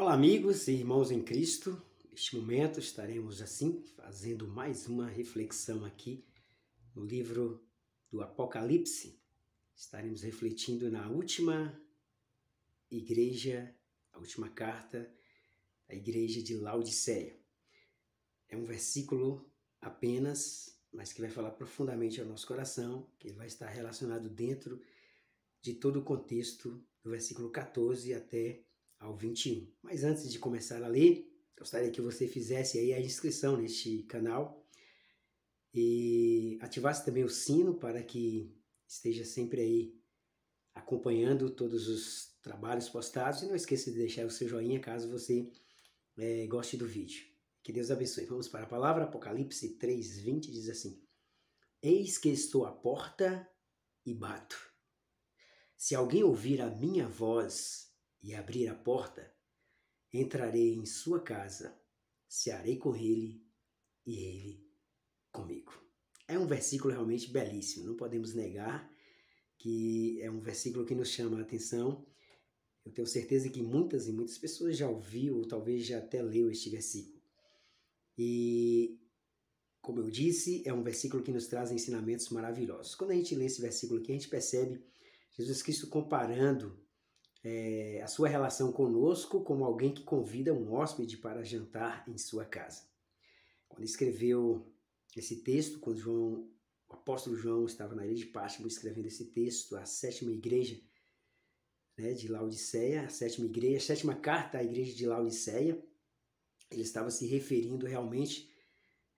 Olá, amigos e irmãos em Cristo. Neste momento estaremos assim fazendo mais uma reflexão aqui no livro do Apocalipse. Estaremos refletindo na última igreja, a última carta da igreja de Laodiceia. É um versículo apenas, mas que vai falar profundamente ao nosso coração, que vai estar relacionado dentro de todo o contexto do versículo 14 até ao 21. Mas antes de começar a ler, gostaria que você fizesse aí a inscrição neste canal e ativasse também o sino para que esteja sempre aí acompanhando todos os trabalhos postados e não esqueça de deixar o seu joinha caso você é, goste do vídeo. Que Deus abençoe. Vamos para a palavra, Apocalipse 3,20 diz assim: Eis que estou à porta e bato. Se alguém ouvir a minha voz e abrir a porta, entrarei em sua casa, searei com ele e ele comigo. É um versículo realmente belíssimo, não podemos negar que é um versículo que nos chama a atenção. Eu tenho certeza que muitas e muitas pessoas já ouviu ou talvez já até leu este versículo. E como eu disse, é um versículo que nos traz ensinamentos maravilhosos. Quando a gente lê esse versículo aqui, a gente percebe Jesus Cristo comparando é, a sua relação conosco como alguém que convida um hóspede para jantar em sua casa. Quando escreveu esse texto, quando João, o apóstolo João estava na ilha de Páscoa escrevendo esse texto, a sétima igreja né, de Laodiceia, a sétima igreja, a sétima carta à igreja de Laodiceia, ele estava se referindo realmente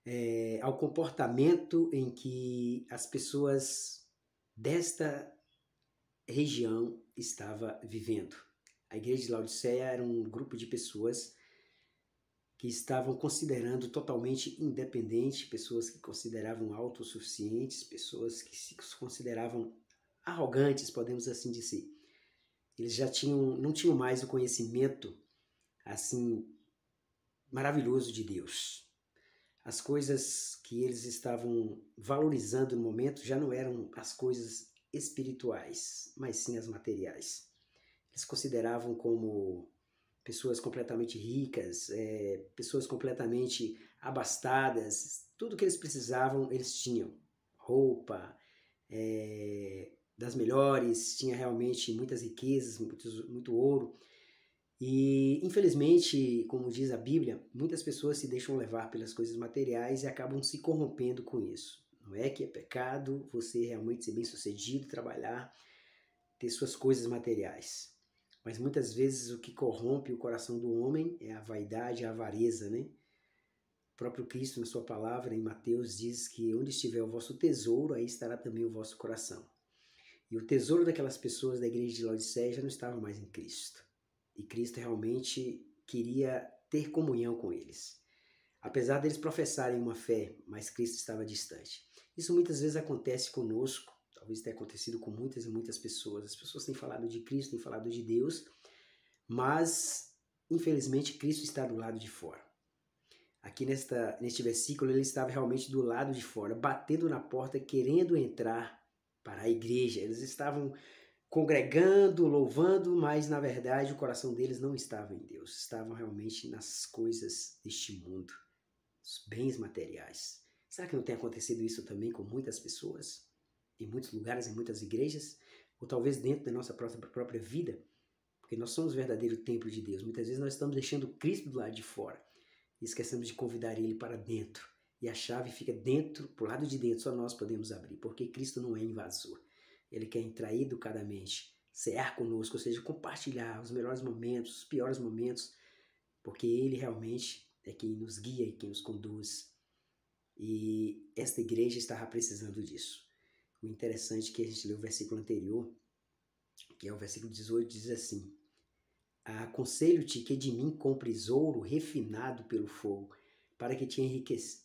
é, ao comportamento em que as pessoas desta região estava vivendo. A igreja de Laodiceia era um grupo de pessoas que estavam considerando totalmente independente, pessoas que consideravam autossuficientes, pessoas que se consideravam arrogantes, podemos assim dizer. Eles já tinham, não tinham mais o conhecimento assim maravilhoso de Deus. As coisas que eles estavam valorizando no momento já não eram as coisas espirituais, mas sim as materiais. Eles consideravam como pessoas completamente ricas, é, pessoas completamente abastadas, tudo que eles precisavam eles tinham, roupa é, das melhores, tinha realmente muitas riquezas, muito ouro. E infelizmente, como diz a Bíblia, muitas pessoas se deixam levar pelas coisas materiais e acabam se corrompendo com isso. Não é que é pecado você realmente ser bem sucedido, trabalhar, ter suas coisas materiais. Mas muitas vezes o que corrompe o coração do homem é a vaidade, a avareza, né? O próprio Cristo, na sua palavra, em Mateus, diz que onde estiver o vosso tesouro, aí estará também o vosso coração. E o tesouro daquelas pessoas da igreja de Laodiceia já não estava mais em Cristo. E Cristo realmente queria ter comunhão com eles. Apesar deles professarem uma fé, mas Cristo estava distante. Isso muitas vezes acontece conosco, talvez tenha acontecido com muitas e muitas pessoas. As pessoas têm falado de Cristo, têm falado de Deus, mas infelizmente Cristo está do lado de fora. Aqui nesta, neste versículo ele estava realmente do lado de fora, batendo na porta, querendo entrar para a igreja. Eles estavam congregando, louvando, mas na verdade o coração deles não estava em Deus, estavam realmente nas coisas deste mundo, os bens materiais. Será que não tem acontecido isso também com muitas pessoas? Em muitos lugares, em muitas igrejas? Ou talvez dentro da nossa própria, vida? Porque nós somos o verdadeiro templo de Deus. Muitas vezes nós estamos deixando Cristo do lado de fora e esquecemos de convidar Ele para dentro. E a chave fica dentro, pro lado de dentro, só nós podemos abrir, porque Cristo não é invasor. Ele quer entrar educadamente, cear conosco, ou seja, compartilhar os melhores momentos, os piores momentos, porque Ele realmente é quem nos guia e quem nos conduz e esta igreja estava precisando disso. O interessante é que a gente leu o versículo anterior, que é o versículo 18, diz assim: Aconselho-te que de mim compres ouro refinado pelo fogo, para que te,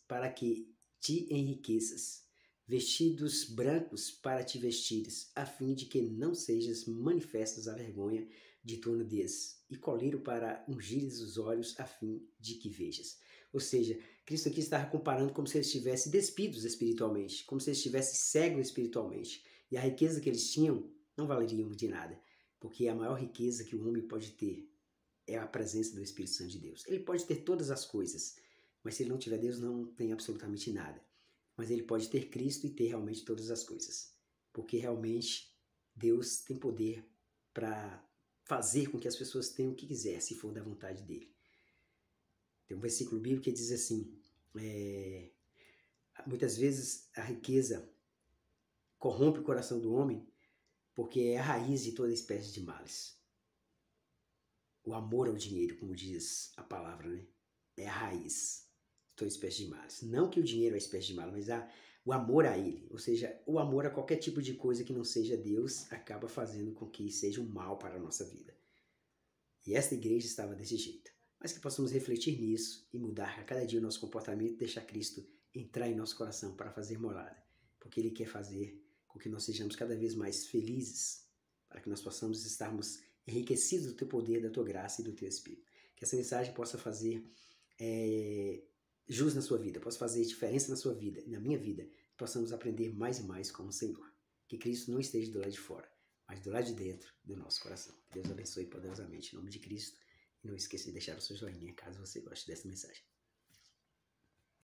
para que te enriqueças, vestidos brancos para te vestires, a fim de que não sejas manifestas a vergonha de torno deles, e colírio para ungires os olhos a fim de que vejas. Ou seja, Cristo aqui estava comparando como se eles estivessem despidos espiritualmente, como se eles estivessem cegos espiritualmente, e a riqueza que eles tinham não valeriam de nada, porque a maior riqueza que o homem pode ter é a presença do Espírito Santo de Deus. Ele pode ter todas as coisas, mas se ele não tiver Deus, não tem absolutamente nada. Mas ele pode ter Cristo e ter realmente todas as coisas, porque realmente Deus tem poder para fazer com que as pessoas tenham o que quiser, se for da vontade dele. Tem um versículo bíblico que diz assim: é, muitas vezes a riqueza corrompe o coração do homem porque é a raiz de toda espécie de males. O amor ao dinheiro, como diz a palavra, né? é a raiz de toda espécie de males. Não que o dinheiro é espécie de mal, mas a, o amor a Ele, ou seja, o amor a qualquer tipo de coisa que não seja Deus, acaba fazendo com que seja um mal para a nossa vida. E esta igreja estava desse jeito. Mas que possamos refletir nisso e mudar a cada dia o nosso comportamento deixar Cristo entrar em nosso coração para fazer morada, porque Ele quer fazer com que nós sejamos cada vez mais felizes, para que nós possamos estarmos enriquecidos do Teu poder, da Tua graça e do Teu Espírito. Que essa mensagem possa fazer é, jus na sua vida, posso fazer diferença na sua vida, na minha vida, possamos aprender mais e mais com o Senhor. Que Cristo não esteja do lado de fora, mas do lado de dentro do nosso coração. Que Deus abençoe poderosamente em nome de Cristo. E não esqueça de deixar o seu joinha caso você goste dessa mensagem.